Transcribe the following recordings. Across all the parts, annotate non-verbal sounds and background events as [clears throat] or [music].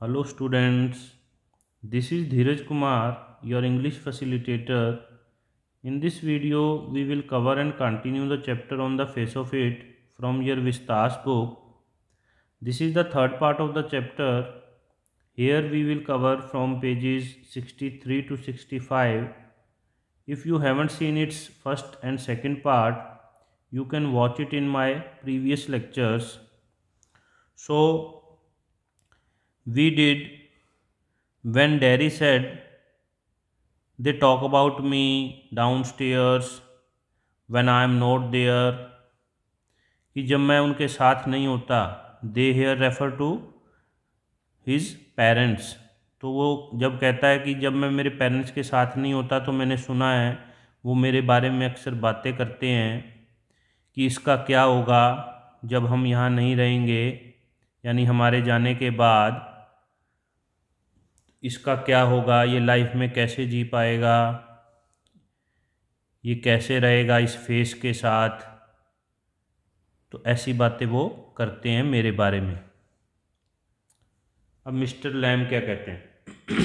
Hello students, this is Dhiraj Kumar, your English facilitator. In this video, we will cover and continue the chapter on the face of it from your Vistas book. This is the third part of the chapter. Here we will cover from pages 63 to 65. If you haven't seen its first and second part, you can watch it in my previous lectures. So, we did when Derry said, they talk about me downstairs when I am not there. कि जब मैं उनके साथ नहीं होता they here refer to his parents तो वो जब कहता है कि जब मैं मेरे पेरेंट्स के साथ नहीं होता तो मैंने सुना है वो मेरे बारे में अक्सर बातें करते हैं कि इसका क्या होगा जब हम यहाँ नहीं रहेंगे यानी हमारे जाने के बाद इसका क्या होगा ये लाइफ में कैसे जी पाएगा ये कैसे रहेगा इस फेस के साथ तो ऐसी बातें वो करते हैं मेरे बारे में अब मिस्टर लैम क्या कहते हैं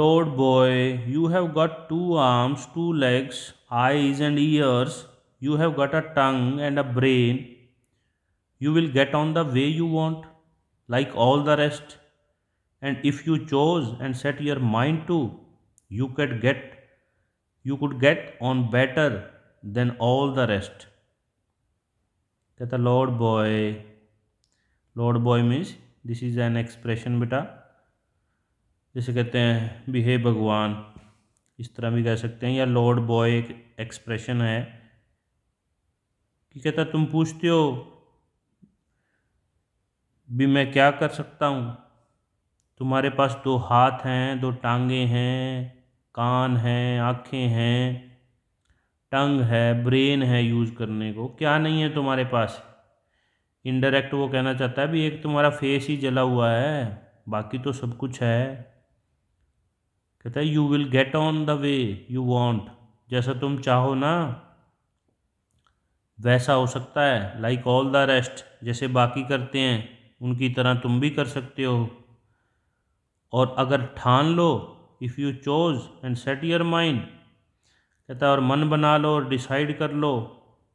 lord boy you have got two arms two legs eyes and ears you have got a tongue and a brain you will get on the way you want like all the rest. And if you chose and set your mind to, you could get you could get on better than all the rest. कहता lord boy lord boy means this is an expression बेटा जैसे कहते हैं भी हे भगवान इस तरह भी कह सकते हैं या लॉर्ड बॉय एक एक्सप्रेशन है कि कहता तुम पूछते हो भी मैं क्या कर सकता हूँ तुम्हारे पास दो हाथ हैं दो टांगे हैं कान हैं आँखें हैं टंग है ब्रेन है यूज़ करने को क्या नहीं है तुम्हारे पास इनडायरेक्ट वो कहना चाहता है भी एक तुम्हारा फेस ही जला हुआ है बाकी तो सब कुछ है कहता है you will get on the way you want जैसा तुम चाहो ना वैसा हो सकता है लाइक ऑल द रेस्ट जैसे बाकी करते हैं उनकी तरह तुम भी कर सकते हो और अगर ठान लो if you choose and set your mind कहता है और मन बना लो और डिसाइड कर लो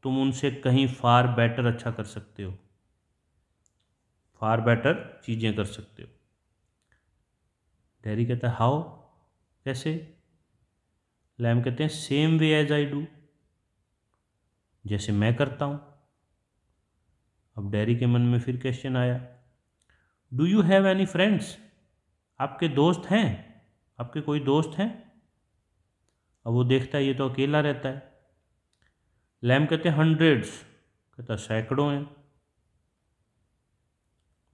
तुम उनसे कहीं फार बेटर अच्छा कर सकते हो फार बेटर चीज़ें कर सकते हो डेरी कहता है हाउ कैसे लैम कहते हैं same way as I do जैसे मैं करता हूँ अब डेरी के मन में फिर क्वेश्चन आया do you have any friends आपके दोस्त हैं आपके कोई दोस्त हैं अब वो देखता है ये तो अकेला रहता है लैम कहते हैं हंड्रेड्स कहता सैकड़ों हैं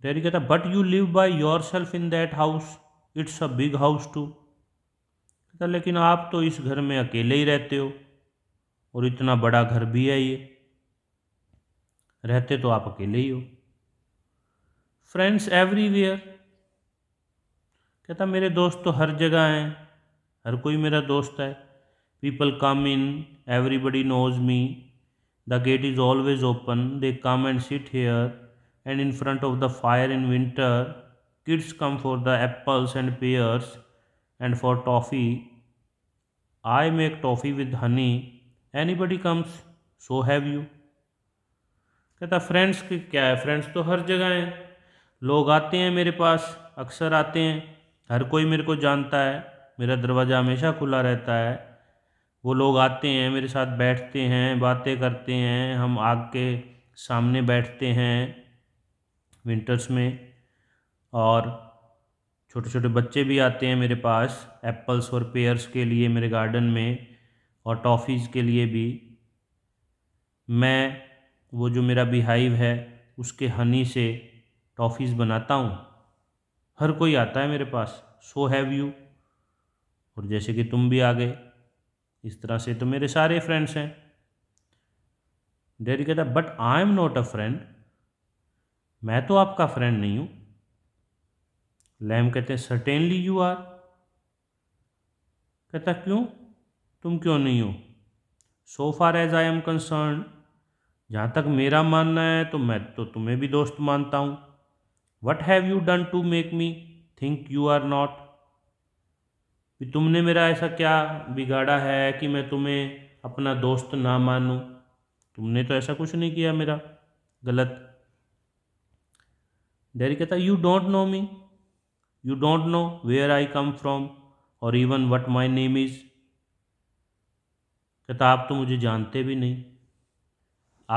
डेरी कहता but you live by yourself in that house it's a big house too कहता लेकिन आप तो इस घर में अकेले ही रहते हो और इतना बड़ा घर भी है ये रहते तो आप अकेले ही हो फ्रेंड्स एवरीवेयर कहता मेरे दोस्त तो हर जगह हैं हर कोई मेरा दोस्त है people come in everybody knows me the gate is always open they come and sit here and in front of the fire in winter kids come for the apples and pears and for toffee I make toffee with honey anybody comes so have you कहता friends के क्या है friends तो हर जगह हैं लोग आते हैं मेरे पास अक्सर आते हैं हर कोई मेरे को जानता है मेरा दरवाज़ा हमेशा खुला रहता है वो लोग आते हैं मेरे साथ बैठते हैं बातें करते हैं हम आग के सामने बैठते हैं विंटर्स में और छोटे छोटे बच्चे भी आते हैं मेरे पास एप्पल्स और पेयर्स के लिए मेरे गार्डन में और टॉफ़ीज़ के लिए भी मैं वो जो मेरा बिहाइव है उसके हनी से टॉफ़ीज़ बनाता हूँ हर कोई आता है मेरे पास सो हैव यू और जैसे कि तुम भी आ गए इस तरह से तो मेरे सारे फ्रेंड्स हैं डेरी कहता but I am not a friend मैं तो आपका फ्रेंड नहीं हूँ लैम कहते हैं सर्टेनली यू आर कहता क्यों तुम क्यों नहीं हो so far as I am concern जहाँ तक मेरा मानना है तो मैं तो तुम्हें भी दोस्त मानता हूँ what have you done to make me think you are not तुमने मेरा ऐसा क्या बिगाड़ा है कि मैं तुम्हें अपना दोस्त ना मानूं तुमने तो ऐसा कुछ नहीं किया मेरा गलत डेरी कहता you don't know me you don't know where I come from और even what my name is कहता आप तो मुझे जानते भी नहीं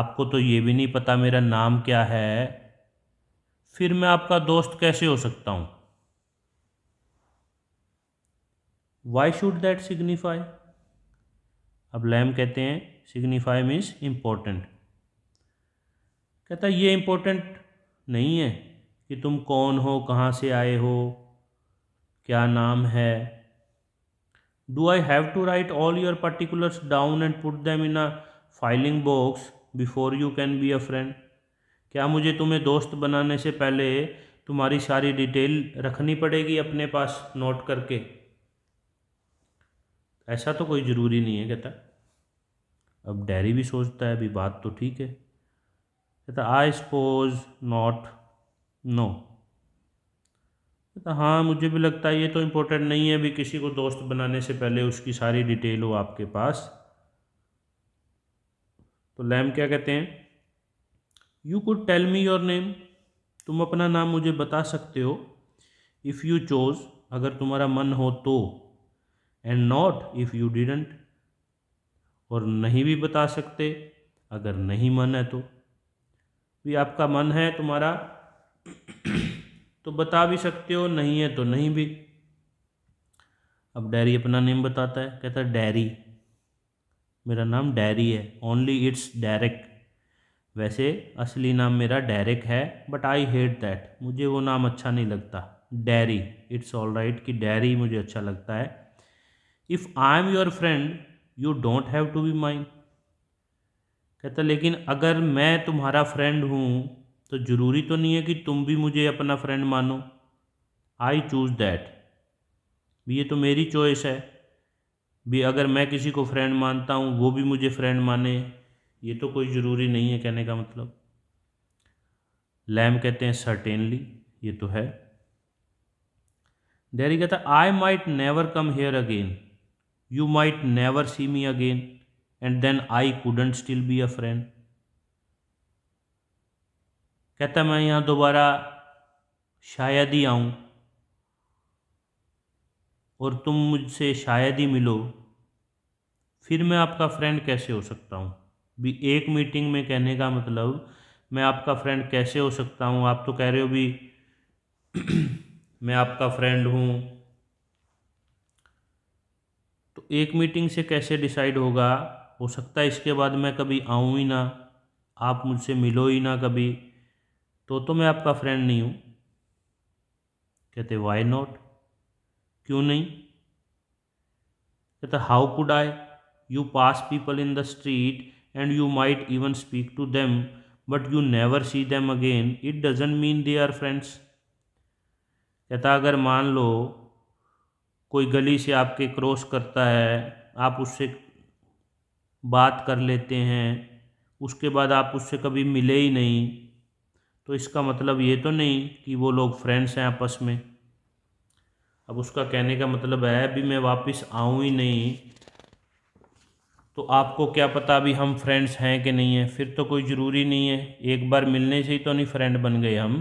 आपको तो ये भी नहीं पता मेरा नाम क्या है फिर मैं आपका दोस्त कैसे हो सकता हूँ वाई शुड दैट सिग्निफाई अब लैम कहते हैं सिग्निफाई मीन्स इम्पोर्टेंट कहता ये इम्पोर्टेंट नहीं है कि तुम कौन हो कहाँ से आए हो क्या नाम है do I have to write all your particulars down and put them in a filing box before you can be a friend क्या मुझे तुम्हें दोस्त बनाने से पहले तुम्हारी सारी डिटेल रखनी पड़ेगी अपने पास नोट करके ऐसा तो कोई ज़रूरी नहीं है कहता अब डैरी भी सोचता है अभी बात तो ठीक है कहता आई सपोज नॉट नो कहता हाँ मुझे भी लगता है ये तो इम्पोर्टेंट नहीं है अभी किसी को दोस्त बनाने से पहले उसकी सारी डिटेल हो आपके पास तो लैम क्या कहते हैं you could tell me your name तुम अपना नाम मुझे बता सकते हो इफ़ यू चोज अगर तुम्हारा मन हो तो and not if you didn't और नहीं भी बता सकते अगर नहीं मन है तो भी आपका मन है तुम्हारा तो बता भी सकते हो नहीं है तो नहीं भी अब डैरी अपना नेम बताता है कहता है डैरी मेरा नाम डैरी है ओनली इट्स डायरेक्ट वैसे असली नाम मेरा डैरिक है बट आई हेट दैट मुझे वो नाम अच्छा नहीं लगता डैरी इट्स ऑल राइट कि डैरी मुझे अच्छा लगता है if I am your friend you don't have to be mind कहता लेकिन अगर मैं तुम्हारा फ्रेंड हूँ तो ज़रूरी तो नहीं है कि तुम भी मुझे अपना फ्रेंड मानो आई चूज़ दैट ये तो मेरी चॉइस है भी अगर मैं किसी को फ्रेंड मानता हूँ वो भी मुझे फ्रेंड माने ये तो कोई ज़रूरी नहीं है कहने का मतलब लैम कहते हैं सर्टेनली ये तो है डेरी कहता I might never come here again you might never see me again and then I couldn't still be a friend कहता मैं यहाँ दोबारा शायद ही आऊँ और तुम मुझसे शायद ही मिलो फिर मैं आपका फ्रेंड कैसे हो सकता हूँ भी एक मीटिंग में कहने का मतलब मैं आपका फ्रेंड कैसे हो सकता हूँ आप तो कह रहे हो भी [clears throat] मैं आपका फ्रेंड हूँ तो एक मीटिंग से कैसे डिसाइड होगा हो सकता है इसके बाद मैं कभी आऊँ ही ना आप मुझसे मिलो ही ना कभी तो तो मैं आपका फ्रेंड नहीं हूँ कहते वाई नॉट क्यों नहीं कहता how could I you pass people in the street and you might even speak to them, but you never see them again. It doesn't mean they are friends. कहता अगर मान लो कोई गली से आपके क्रॉस करता है आप उससे बात कर लेते हैं उसके बाद आप उससे कभी मिले ही नहीं तो इसका मतलब ये तो नहीं कि वो लोग फ्रेंड्स हैं आपस में अब उसका कहने का मतलब है अभी मैं वापस आऊँ ही नहीं तो आपको क्या पता अभी हम फ्रेंड्स हैं कि नहीं हैं फिर तो कोई ज़रूरी नहीं है एक बार मिलने से ही तो नहीं फ्रेंड बन गए हम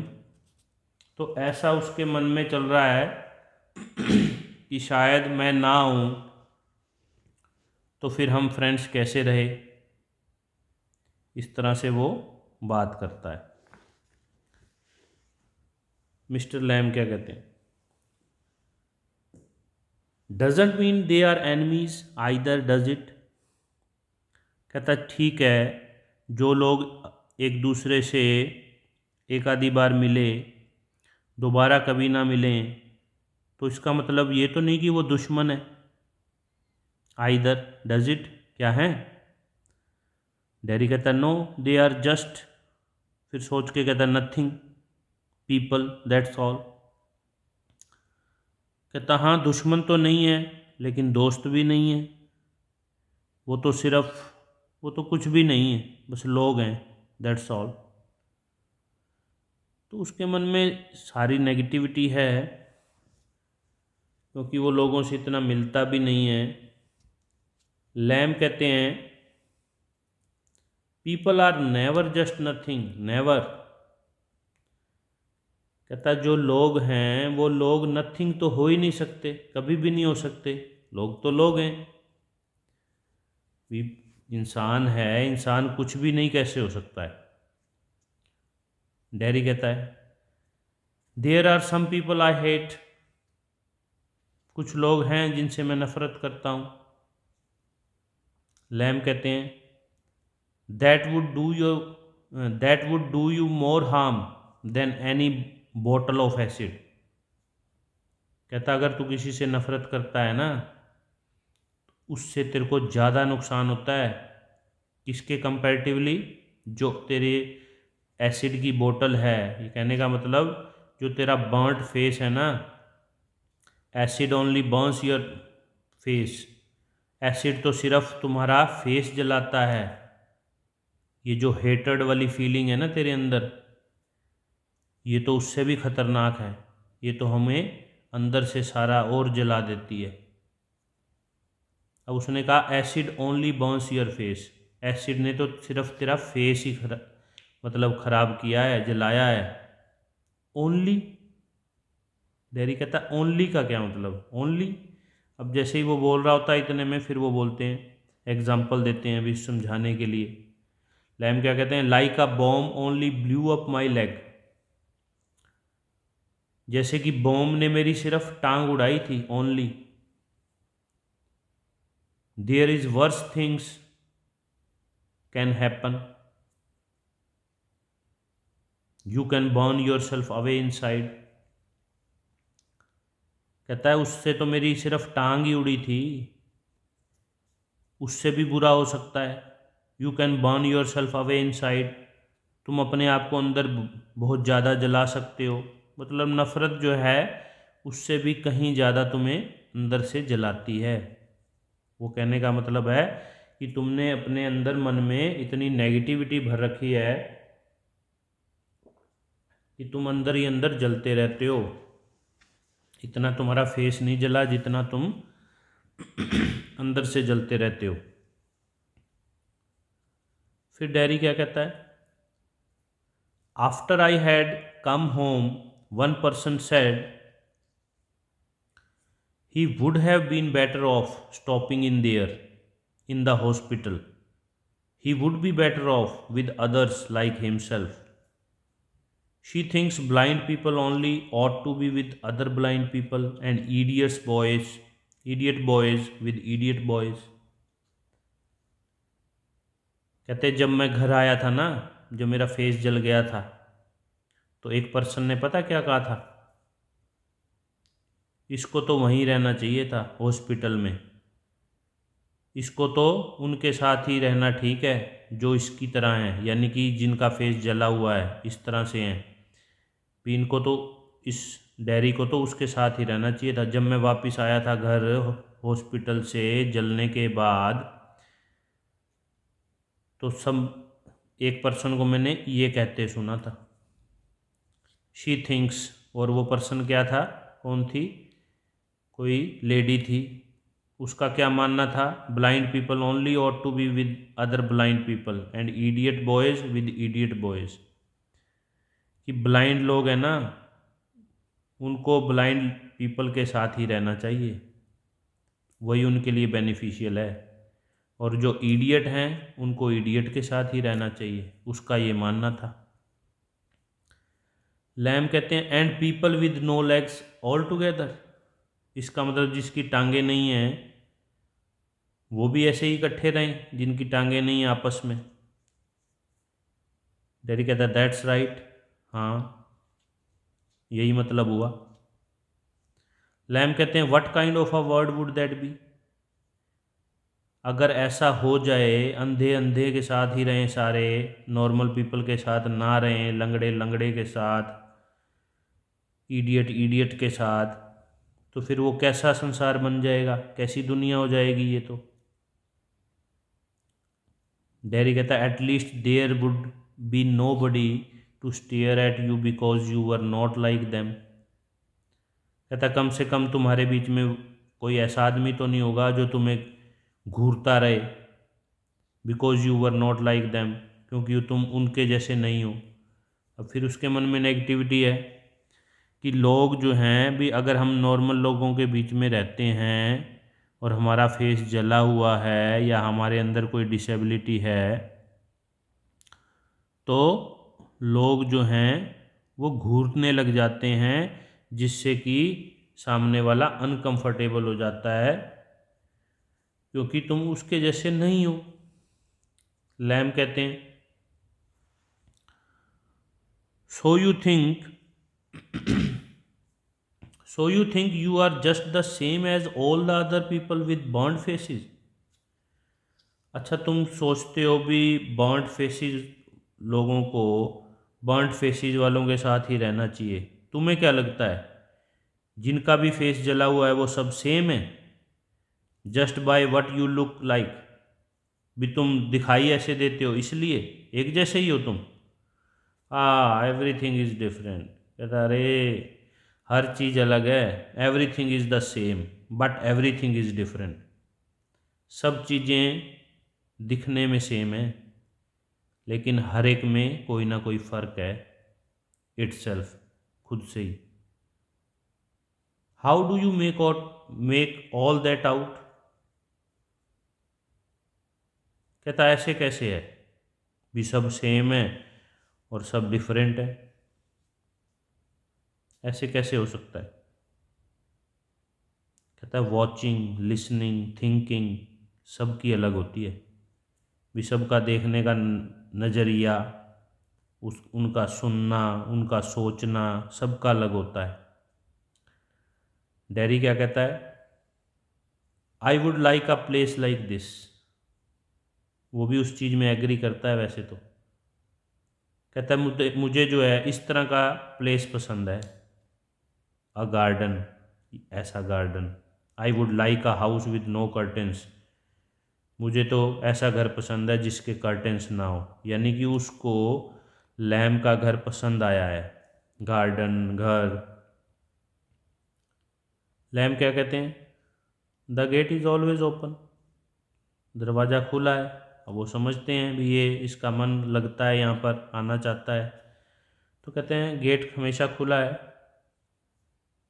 तो ऐसा उसके मन में चल रहा है [clears throat] कि शायद मैं ना हूँ तो फिर हम फ्रेंड्स कैसे रहे इस तरह से वो बात करता है मिस्टर लैम क्या कहते हैं doesn't mean they are enemies either does it कहता ठीक है जो लोग एक दूसरे से एक आधी बार मिले दोबारा कभी ना मिलें तो इसका मतलब ये तो नहीं कि वो दुश्मन है आइदर डज इट क्या है डैरी कहता नो दे आर जस्ट फिर सोच के कहता नथिंग पीपल दैट्स ऑल कहता हाँ दुश्मन तो नहीं है लेकिन दोस्त भी नहीं है वो तो सिर्फ़ वो तो कुछ भी नहीं है बस लोग हैं दैट्स ऑल तो उसके मन में सारी नेगेटिविटी है क्योंकि वो लोगों से इतना मिलता भी नहीं है लैम कहते हैं people are never just nothing never कहता जो लोग हैं वो लोग नथिंग तो हो ही नहीं सकते कभी भी नहीं हो सकते लोग तो लोग हैं इंसान है इंसान कुछ भी नहीं कैसे हो सकता है डैरी कहता है there are some people I hate कुछ लोग हैं जिनसे मैं नफरत करता हूँ लैम कहते हैं that would do your that would do you more harm than any bottle of acid कहता अगर तू किसी से नफरत करता है ना उससे तेरे को ज़्यादा नुकसान होता है किसके कंपैरेटिवली जो तेरे एसिड की बोतल है ये कहने का मतलब जो तेरा बर्ट फेस है ना acid only burns your face acid तो सिर्फ तुम्हारा फेस जलाता है ये जो हेटर्ड वाली फीलिंग है ना तेरे अंदर ये तो उससे भी खतरनाक है ये तो हमें अंदर से सारा और जला देती है अब उसने कहा acid only bounce your face acid ने तो सिर्फ तेरा फेस ही खरा मतलब ख़राब किया है जलाया है ओनली डेरी कहता है ओनली का क्या मतलब ओनली अब जैसे ही वो बोल रहा होता है इतने में फिर वो बोलते हैं एग्जाम्पल देते हैं अभी समझाने के लिए लैम क्या कहते हैं like a bomb only blew up my leg जैसे कि बॉम ने मेरी सिर्फ टांग उड़ाई थी only there is worse things can happen you can burn yourself away inside कहता है उससे तो मेरी सिर्फ टांग ही उड़ी थी उससे भी बुरा हो सकता है you can burn yourself away inside तुम अपने आप को अंदर बहुत ज़्यादा जला सकते हो मतलब नफ़रत जो है उससे भी कहीं ज़्यादा तुम्हें अंदर से जलाती है वो कहने का मतलब है कि तुमने अपने अंदर मन में इतनी नेगेटिविटी भर रखी है कि तुम अंदर ही अंदर जलते रहते हो इतना तुम्हारा फेस नहीं जला जितना तुम [clears throat] अंदर से जलते रहते हो फिर डायरी क्या कहता है after I had come home one person said He would have been better off stopping in there, in the hospital. He would be better off with others like himself. She thinks blind people only ought to be with other blind people and idiots boys, idiot boys with idiot boys. कहते जब मैं घर आया था ना जो मेरा face जल गया था तो एक पर्सन ने पता क्या कहा था इसको तो वहीं रहना चाहिए था हॉस्पिटल में इसको तो उनके साथ ही रहना ठीक है जो इसकी तरह हैं यानी कि जिनका फेस जला हुआ है इस तरह से हैं पीन को तो इस डैरी को तो उसके साथ ही रहना चाहिए था जब मैं वापस आया था घर हॉस्पिटल से जलने के बाद तो सब एक पर्सन को मैंने ये कहते सुना था शी थिंक्स और वो पर्सन क्या था कौन थी कोई लेडी थी उसका क्या मानना था blind people only ought to be with other blind people and idiot boys with idiot boys कि ब्लाइंड लोग हैं ना उनको ब्लाइंड पीपल के साथ ही रहना चाहिए वही उनके लिए बेनिफिशियल है और जो ईडियट हैं उनको ईडियट के साथ ही रहना चाहिए उसका ये मानना था लैम कहते हैं and people with no legs all together इसका मतलब जिसकी टांगे नहीं हैं वो भी ऐसे ही इकट्ठे रहें जिनकी टांगे नहीं हैं आपस में डेरी कहता दैट्स राइट हाँ यही मतलब हुआ लैम कहते हैं what kind of a word would that be अगर ऐसा हो जाए अंधे अंधे के साथ ही रहें सारे नॉर्मल पीपल के साथ ना रहें लंगड़े लंगड़े के साथ ईडियट ईडियट के साथ तो फिर वो कैसा संसार बन जाएगा कैसी दुनिया हो जाएगी ये तो डेरी कहता है at least there would be nobody to stare at you because you are not like them कहता कम से कम तुम्हारे बीच में कोई ऐसा आदमी तो नहीं होगा जो तुम्हें घूरता रहे because you are not like them क्योंकि तुम उनके जैसे नहीं हो अब फिर उसके मन में नेगेटिविटी है कि लोग जो हैं भी अगर हम नॉर्मल लोगों के बीच में रहते हैं और हमारा फेस जला हुआ है या हमारे अंदर कोई डिसेबिलिटी है तो लोग जो हैं वो घूरने लग जाते हैं जिससे कि सामने वाला अनकंफर्टेबल हो जाता है क्योंकि तुम उसके जैसे नहीं हो लैम कहते हैं so you think so you think you are just the same as all the other people with burnt faces अच्छा तुम सोचते हो भी बर्ट फेसिस लोगों को बर्ट फेसिस वालों के साथ ही रहना चाहिए तुम्हें क्या लगता है जिनका भी फेस जला हुआ है वो सब सेम है just by what you look like भी तुम दिखाई ऐसे देते हो इसलिए एक जैसे ही हो तुम हाँ थिंग इज़ डिफरेंट कहता अरे हर चीज़ अलग है everything is the same but everything is different सब चीज़ें दिखने में सेम है लेकिन हर एक में कोई ना कोई फ़र्क है इट सेल्फ खुद से ही how do you make out make all that out कहता ऐसे कैसे है भी सब सेम है और सब डिफरेंट है ऐसे कैसे हो सकता है कहता है वॉचिंग लिसनिंग थिंकिंग सब की अलग होती है भी सबका देखने का नज़रिया उस उनका सुनना उनका सोचना सबका अलग होता है डेरी क्या कहता है I would like a place like this वो भी उस चीज़ में एग्री करता है वैसे तो कहता है मुझे जो है इस तरह का प्लेस पसंद है अ गार्डन ऐसा garden I would like a house with no curtains मुझे तो ऐसा घर पसंद है जिसके कर्टेंस ना हो यानी कि उसको लैम का घर पसंद आया है गार्डन घर लैम क्या कहते हैं the gate is always open दरवाज़ा खुला है अब वो समझते हैं भी ये इसका मन लगता है यहाँ पर आना चाहता है तो कहते हैं गेट हमेशा खुला है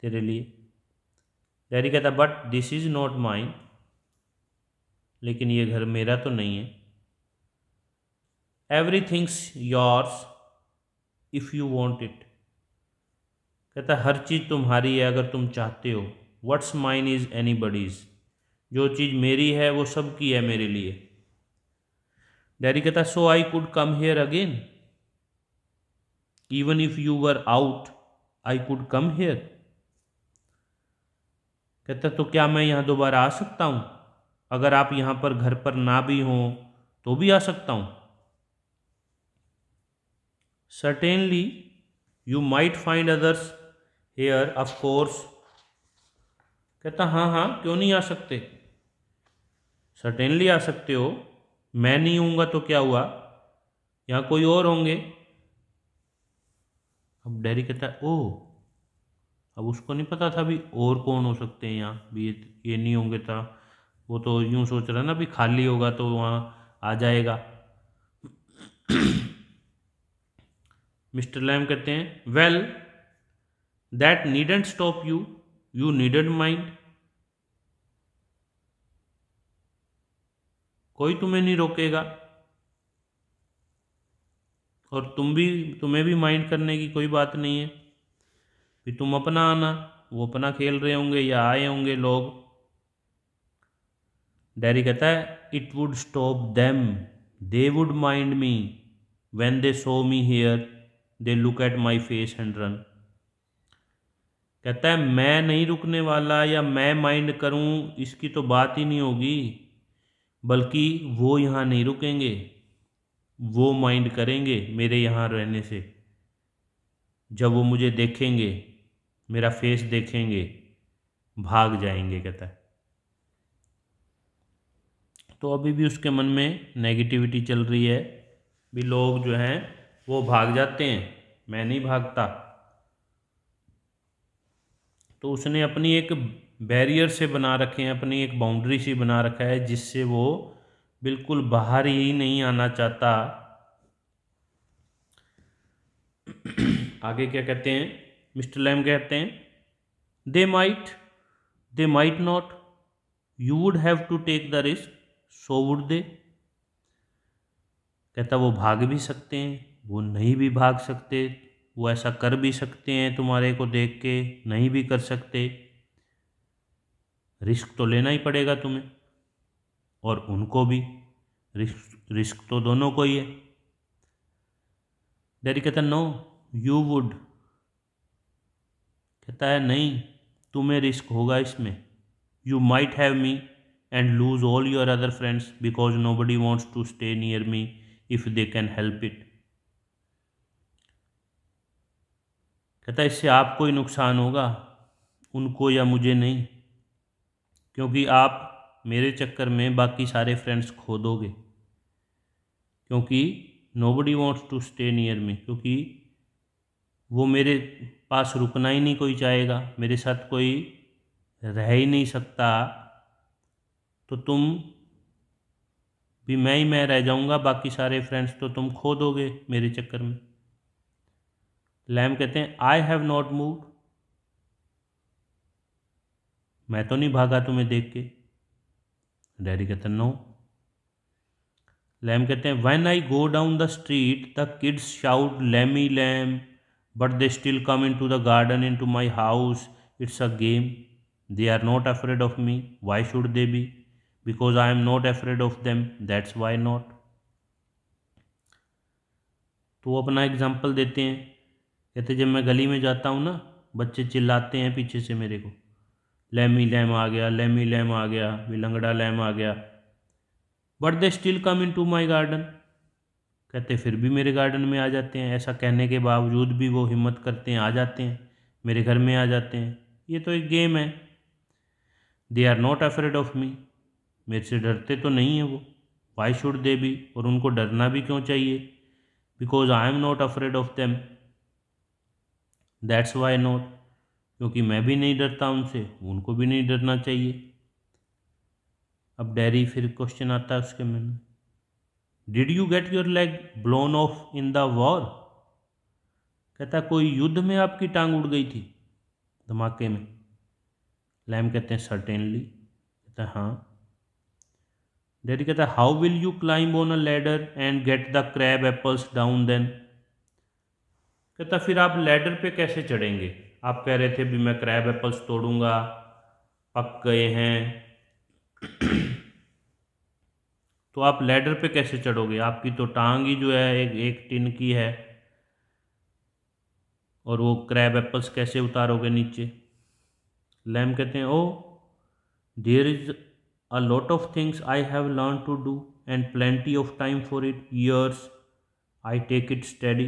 तेरे लिए डैडी कहता but this is not mine लेकिन ये घर मेरा तो नहीं है everything's yours if you want it कहता हर चीज़ तुम्हारी है अगर तुम चाहते हो what's mine is anybody's जो चीज़ मेरी है वो सब की है मेरे लिए डैडी कहता so I could come here again even if you were out I could come here कहता तो क्या मैं यहाँ दोबारा आ सकता हूँ अगर आप यहाँ पर घर पर ना भी हों तो भी आ सकता हूँ certainly you might find others here of course कहता हाँ हाँ क्यों नहीं आ सकते सर्टेनली आ सकते हो मैं नहीं हूँगा तो क्या हुआ यहाँ कोई और होंगे अब डैरी कहता है ओह अब उसको नहीं पता था भी और कौन हो सकते हैं यहाँ भी ये नहीं होंगे था वो तो यूँ सोच रहा ना भी खाली होगा तो वहाँ आ जाएगा मिस्टर लैम कहते हैं well that needn't stop you you needn't mind कोई तुम्हें नहीं रोकेगा और तुम भी तुम्हें भी माइंड करने की कोई बात नहीं है फिर तुम अपना आना वो अपना खेल रहे होंगे या आए होंगे लोग डैरी कहता है it would stop them they would mind me when they saw me here they look at my face and run कहता है मैं नहीं रुकने वाला या मैं माइंड करूं इसकी तो बात ही नहीं होगी बल्कि वो यहाँ नहीं रुकेंगे वो माइंड करेंगे मेरे यहाँ रहने से जब वो मुझे देखेंगे मेरा फेस देखेंगे भाग जाएंगे कहता है तो अभी भी उसके मन में नेगेटिविटी चल रही है भी लोग जो हैं वो भाग जाते हैं मैं नहीं भागता तो उसने अपनी एक बैरियर से बना रखे हैं अपनी एक बाउंड्री सी बना रखा है जिससे वो बिल्कुल बाहर ही नहीं आना चाहता [clears throat] आगे क्या कहते हैं मिस्टर लैम कहते हैं they might they might not you would have to take the risk so would they कहता वो भाग भी सकते हैं वो नहीं भी भाग सकते वो ऐसा कर भी सकते हैं तुम्हारे को देख के नहीं भी कर सकते रिस्क तो लेना ही पड़ेगा तुम्हें और उनको भी रिस्क रिस्क तो दोनों को ही है डेरी कहता नो यू वुड कहता है नहीं तुम्हें रिस्क होगा इसमें you might have me and lose all your other friends because nobody wants to stay near me if they can help it कहता है इससे आपको ही नुकसान होगा उनको या मुझे नहीं क्योंकि आप मेरे चक्कर में बाकी सारे फ्रेंड्स खो दोगे क्योंकि nobody wants to stay near me क्योंकि वो मेरे पास रुकना ही नहीं कोई चाहेगा मेरे साथ कोई रह ही नहीं सकता तो तुम भी मैं ही मैं रह जाऊंगा बाकी सारे फ्रेंड्स तो तुम खो दोगे मेरे चक्कर में लैम कहते हैं आई हैव नॉट मूव मैं तो नहीं भागा तुम्हें देख के डैडी कहते नो लैम कहते हैं when I go down the street the kids shout Lamey Lamb but they still come into the garden, into my house. It's a game. They are not afraid of me. Why should they be? Because I am not afraid of them. That's why not. तो वो अपना example देते हैं कहते जब मैं गली में जाता हूँ ना बच्चे चिल्लाते हैं पीछे से मेरे को लैमी लैम आ गया लैमी लैम आ गया विलंगड़ा लैम आ गया but they still come into my garden कहते फिर भी मेरे गार्डन में आ जाते हैं ऐसा कहने के बावजूद भी वो हिम्मत करते हैं आ जाते हैं मेरे घर में आ जाते हैं ये तो एक गेम है they are not afraid of me मेरे से डरते तो नहीं है वो वाई शुड दे भी और उनको डरना भी क्यों चाहिए because I am not afraid of them that's why not क्योंकि मैं भी नहीं डरता उनसे उनको भी नहीं डरना चाहिए अब डेरी फिर क्वेश्चन आता है उसके मन में did you get your leg blown off in the war कहता कोई युद्ध में आपकी टांग उड़ गई थी धमाके में लैम कहते हैं सर्टेनली कहता हाँ डैडी कहता how will you climb on a ladder and get the crab apples down then कहता फिर आप लेडर पे कैसे चढ़ेंगे आप कह रहे थे भी मैं क्रैब एप्पल्स तोड़ूंगा पक गए हैं तो आप लैडर पे कैसे चढ़ोगे आपकी तो टांग ही जो है एक एक टिन की है और वो क्रैब एप्पल्स कैसे उतारोगे नीचे लैम कहते हैं oh there is a lot of things I have learn to do and plenty of time for it years I take it steady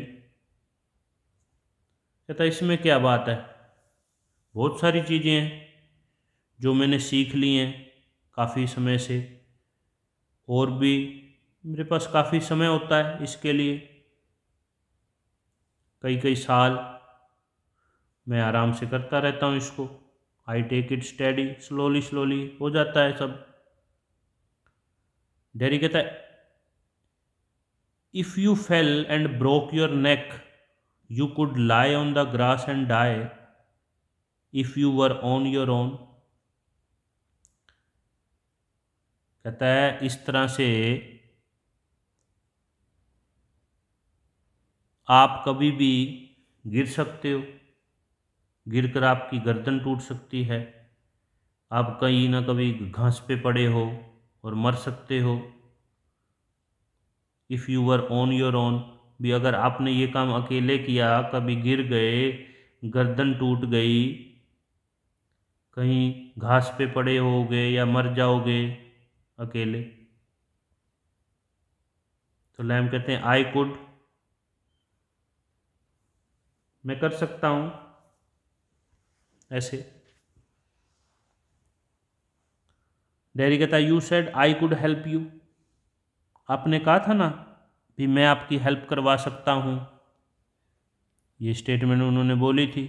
कहता इसमें क्या बात है बहुत सारी चीज़ें हैं जो मैंने सीख ली हैं काफ़ी समय से और भी मेरे पास काफ़ी समय होता है इसके लिए कई कई साल मैं आराम से करता रहता हूँ इसको I take it steady slowly slowly हो जाता है सब डेरी कहता है if you fell and broke your neck you could lie on the grass and die if you were on your own कहता है इस तरह से आप कभी भी गिर सकते हो गिर कर आपकी गर्दन टूट सकती है आप कहीं ना कभी घास पे पड़े हो और मर सकते हो if you were on your own भी अगर आपने ये काम अकेले किया कभी गिर गए गर्दन टूट गई कहीं घास पे पड़े होगे या मर जाओगे अकेले तो लैम कहते हैं आई कुड मैं कर सकता हूँ ऐसे डेरी कहता you said I could help you आपने कहा था ना भी मैं आपकी हेल्प करवा सकता हूँ ये स्टेटमेंट उन्होंने बोली थी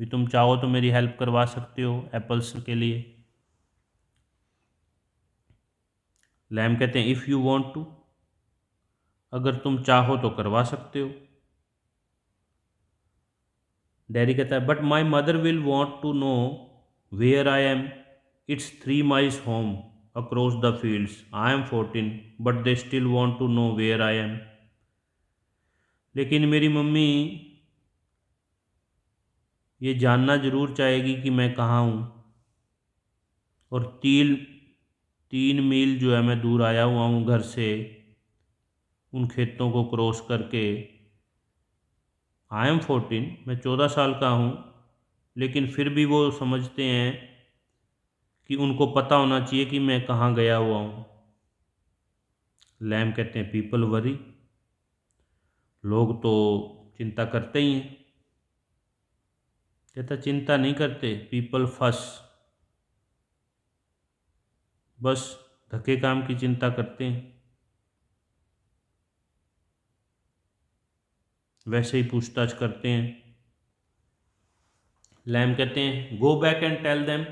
भी तुम चाहो तो मेरी हेल्प करवा सकते हो एप्पल्स के लिए लैम कहते हैं इफ़ यू वांट टू अगर तुम चाहो तो करवा सकते हो डैरी कहता है but my mother will want to know where I am it's three miles home across the fields I am fourteen but they still want to know where I am लेकिन मेरी मम्मी ये जानना ज़रूर चाहेगी कि मैं कहाँ हूँ और तीन तीन मील जो है मैं दूर आया हुआ हूँ घर से उन खेतों को क्रॉस करके आई एम फोर्टीन मैं चौदह साल का हूँ लेकिन फिर भी वो समझते हैं कि उनको पता होना चाहिए कि मैं कहाँ गया हुआ हूँ लैम कहते हैं पीपल वरी लोग तो चिंता करते ही हैं कहता चिंता नहीं करते पीपल फर्स्ट बस धके काम की चिंता करते हैं वैसे ही पूछताछ करते हैं लैम कहते हैं go back and tell them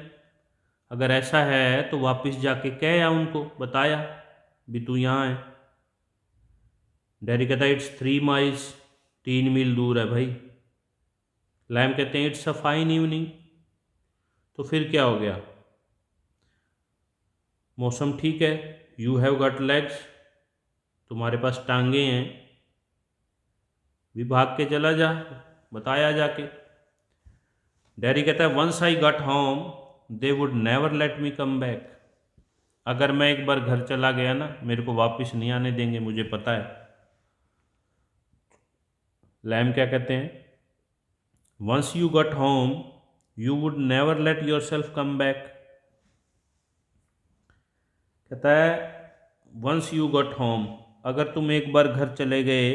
अगर ऐसा है तो वापस जाके कह या उनको बताया भी तू यहाँ है डैरी कहता है इट्स थ्री माइल्स तीन मील दूर है भाई लैम कहते हैं इट्स अ फाइन इवनिंग तो फिर क्या हो गया मौसम ठीक है यू हैव गट लेग्स तुम्हारे पास टांगे हैं भी भाग के चला जा बताया जाके डैरी कहता है once I got home they would never let me come back अगर मैं एक बार घर चला गया ना मेरे को वापस नहीं आने देंगे मुझे पता है लैम क्या कहते हैं once you got home you would never let yourself come back कहता है वंस यू गट होम अगर तुम एक बार घर चले गए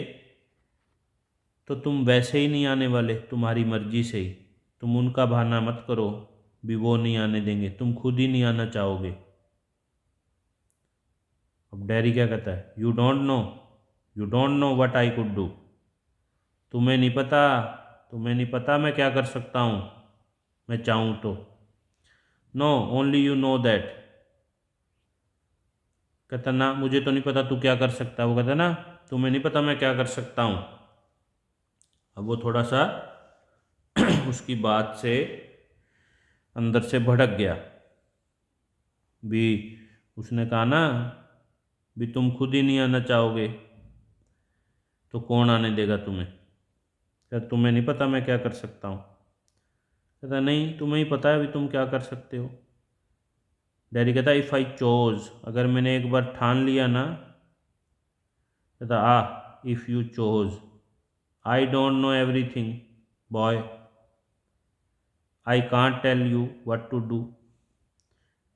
तो तुम वैसे ही नहीं आने वाले तुम्हारी मर्जी से ही तुम उनका बहाना मत करो भी वो नहीं आने देंगे तुम खुद ही नहीं आना चाहोगे अब डैरी क्या कहता है you don't know you don't know what I could do तुम्हें नहीं पता तुम्हें नहीं पता मैं क्या कर सकता हूँ मैं चाहूँ तो no only you know that कहता ना मुझे तो नहीं पता तू क्या कर सकता है वो कहता ना तुम्हें नहीं पता मैं क्या कर सकता हूँ अब वो थोड़ा सा [clears throat] उसकी बात से अंदर से भड़क गया भी उसने कहा ना भी तुम खुद ही नहीं आना चाहोगे तो कौन आने देगा तुम्हें क्या तुम्हें नहीं पता मैं क्या कर सकता हूँ कहता नहीं तुम्हें ही पता है अभी तुम क्या कर सकते हो डैडी कहता इफ़ आई चोज अगर मैंने एक बार ठान लिया ना कहता ah if you choose I don't know everything boy I can't tell you what to do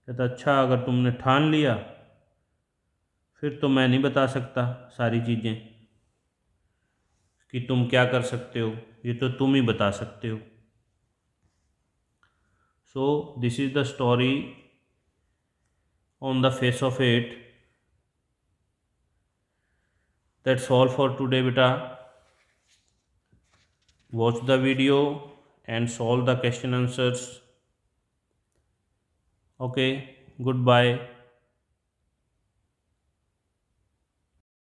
कहता अच्छा अगर तुमने ठान लिया फिर तो मैं नहीं बता सकता सारी चीज़ें कि तुम क्या कर सकते हो ये तो तुम ही बता सकते हो so this is the story on the face of it that's all for today beta watch the video and solve the question answers okay goodbye